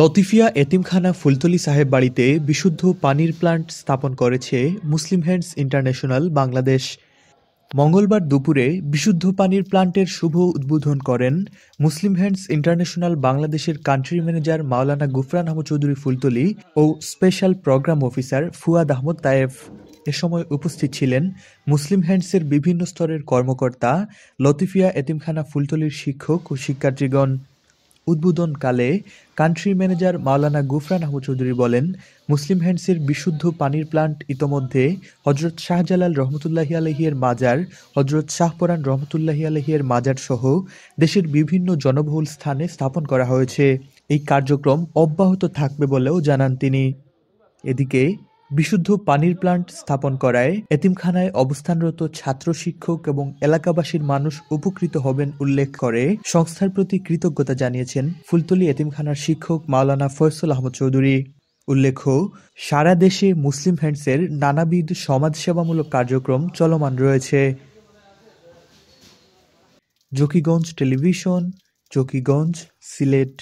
লতিফিয়া এতিমখানা ফুলতলি সাহেব বাড়িতে বিশুদ্ধ পানির প্লান্ট স্থাপন করেছে মুসলিম হ্যান্ডস ইন্টারন্যাশনাল বাংলাদেশ মঙ্গলবার দুপুরে বিশুদ্ধ পানির প্লান্টের শুভ উদ্বোধন করেন মুসলিম হ্যান্ডস ইন্টারন্যাশনাল বাংলাদেশের কান্ট্রি ম্যানেজার মাওলানা গুফরান আহমদ চৌধুরী ফুলতলি ও special program officer Fuad Ahmad Tayef এ সময় উপস্থিত ছিলেন মুসলিম হ্যান্ডসের বিভিন্ন স্তরের কর্মকর্তা লতিফিয়া এতিমখানা ফুলতলির শিক্ষক ও শিক্ষার্থীগণ উদ্বোধনকালে কান্ট্রি ম্যানেজার মাওলানা গুফরান আহমদ চৌধুরী বলেন মুসলিম হ্যান্ডসের বিশুদ্ধ পানির প্লান্ট ইতোমধ্যে হজরত শাহজালাল রহমতুল্লাহি আলহিয়ার মাজার হজরত শাহপরান রহমতুল্লাহি আলহিয়ার মাজার সহ দেশের বিভিন্ন জনবহুল স্থানে স্থাপন করা হয়েছে এই কার্যক্রম অব্যাহত থাকবে বলেও জানান তিনি এদিকে বিশুদ্ধ পানির প্লান্ট স্থাপন করায় এতিমখানায় অবস্থানরত ছাত্র শিক্ষক এবং এলাকাবাসীর মানুষ উপকৃত হবেন উল্লেখ করে সংস্থার প্রতি কৃতজ্ঞতা জানিয়েছেন ফুলতলি এতিমখানার শিক্ষক মাওলানা ফয়সল আহমদ চৌধুরী উল্লেখ্য সারা দেশে মুসলিম হ্যান্ডসের নানাবিধ সমাজসেবামূলক কার্যক্রম চলমান রয়েছে জকিগঞ্জ টেলিভিশন জকিগঞ্জ সিলেট